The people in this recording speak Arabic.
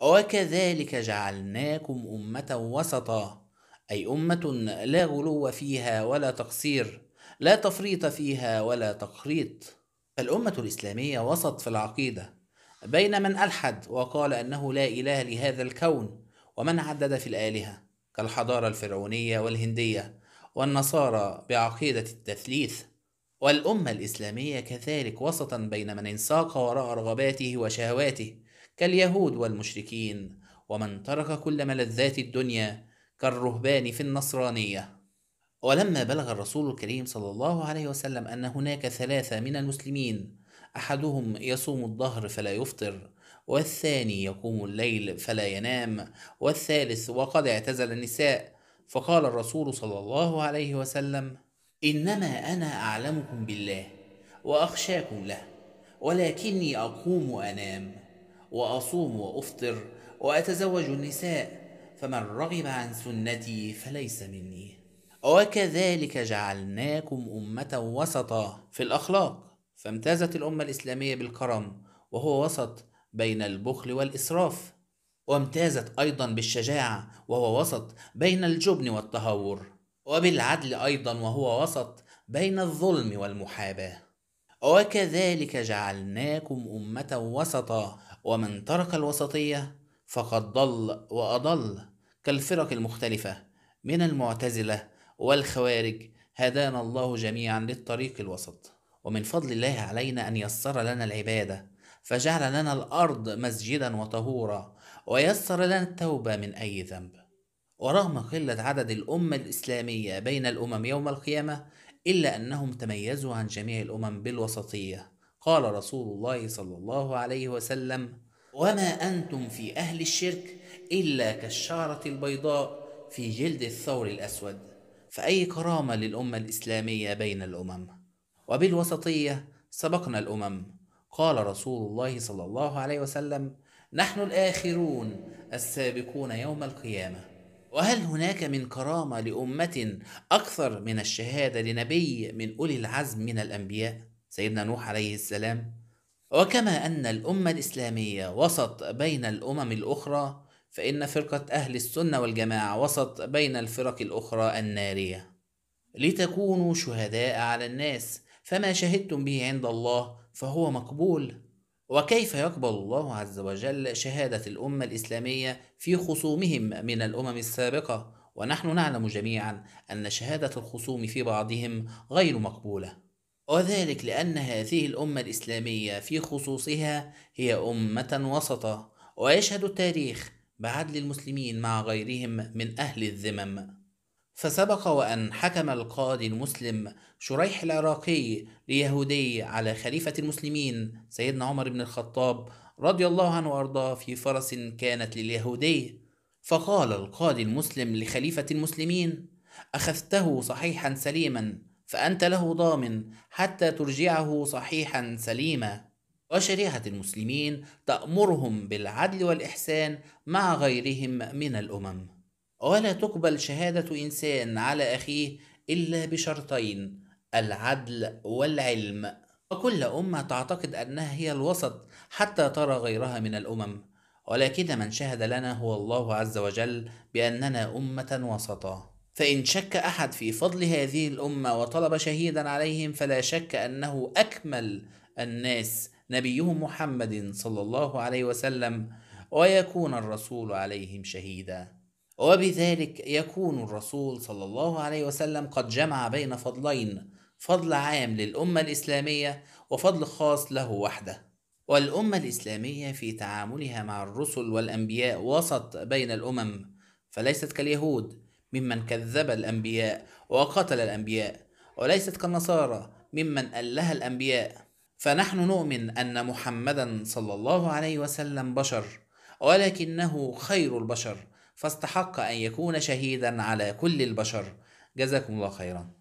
وكذلك جعلناكم أمة وسطا أي أمة لا غلو فيها ولا تقصير لا تفريط فيها ولا تقريط فالأمة الإسلامية وسط في العقيدة بين من ألحد وقال أنه لا إله لهذا الكون ومن عدد في الآلهة كالحضارة الفرعونية والهندية والنصارى بعقيدة التثليث والأمة الإسلامية كذلك وسطا بين من انساق وراء رغباته وشهواته كاليهود والمشركين ومن ترك كل ملذات الدنيا كالرهبان في النصرانية ولما بلغ الرسول الكريم صلى الله عليه وسلم أن هناك ثلاثة من المسلمين أحدهم يصوم الظهر فلا يفطر والثاني يقوم الليل فلا ينام والثالث وقد اعتزل النساء فقال الرسول صلى الله عليه وسلم انما انا اعلمكم بالله واخشاكم له ولكني اقوم انام واصوم وافطر واتزوج النساء فمن رغب عن سنتي فليس مني وكذلك جعلناكم امه وسطا في الاخلاق فامتازت الامه الاسلاميه بالكرم وهو وسط بين البخل والاسراف وامتازت ايضا بالشجاعه وهو وسط بين الجبن والتهور وبالعدل ايضا وهو وسط بين الظلم والمحاباه وكذلك جعلناكم امه وسطا ومن ترك الوسطية فقد ضل وأضل كالفرق المختلفة من المعتزلة والخوارج هدانا الله جميعا للطريق الوسط ومن فضل الله علينا أن يسر لنا العبادة فجعل لنا الأرض مسجدا وطهورا ويسر لنا التوبة من أي ذنب ورغم قلة عدد الأمة الإسلامية بين الأمم يوم القيامة إلا أنهم تميزوا عن جميع الأمم بالوسطية قال رسول الله صلى الله عليه وسلم وما انتم في اهل الشرك الا كالشعره البيضاء في جلد الثور الاسود فاي كرامه للامه الاسلاميه بين الامم وبالوسطيه سبقنا الامم قال رسول الله صلى الله عليه وسلم نحن الاخرون السابقون يوم القيامه وهل هناك من كرامه لامه اكثر من الشهاده لنبي من اولي العزم من الانبياء سيدنا نوح عليه السلام وكما أن الأمة الإسلامية وسط بين الأمم الأخرى فإن فرقة أهل السنة والجماعة وسط بين الفرق الأخرى النارية لتكونوا شهداء على الناس فما شهدتم به عند الله فهو مقبول وكيف يقبل الله عز وجل شهادة الأمة الإسلامية في خصومهم من الأمم السابقة ونحن نعلم جميعا أن شهادة الخصوم في بعضهم غير مقبولة وذلك لأن هذه الأمة الإسلامية في خصوصها هي أمة وسطة ويشهد التاريخ بعدل المسلمين مع غيرهم من أهل الذمم فسبق وأن حكم القاضي المسلم شريح العراقي ليهودي على خليفة المسلمين سيدنا عمر بن الخطاب رضي الله عنه وأرضاه في فرس كانت لليهودي فقال القاضي المسلم لخليفة المسلمين أخذته صحيحا سليما فأنت له ضامن حتى ترجعه صحيحا سليما وشريعة المسلمين تأمرهم بالعدل والإحسان مع غيرهم من الأمم ولا تقبل شهادة إنسان على أخيه إلا بشرطين العدل والعلم وكل أمة تعتقد أنها هي الوسط حتى ترى غيرها من الأمم ولكن من شهد لنا هو الله عز وجل بأننا أمة وسطا فإن شك أحد في فضل هذه الأمة وطلب شهيدا عليهم فلا شك أنه أكمل الناس نبيهم محمد صلى الله عليه وسلم ويكون الرسول عليهم شهيدا وبذلك يكون الرسول صلى الله عليه وسلم قد جمع بين فضلين فضل عام للأمة الإسلامية وفضل خاص له وحده والأمة الإسلامية في تعاملها مع الرسل والأنبياء وسط بين الأمم فليست كاليهود ممن كذب الأنبياء وقتل الأنبياء وليست كالنصارى ممن أله الأنبياء فنحن نؤمن أن محمدا صلى الله عليه وسلم بشر ولكنه خير البشر فاستحق أن يكون شهيدا على كل البشر جزاكم الله خيرا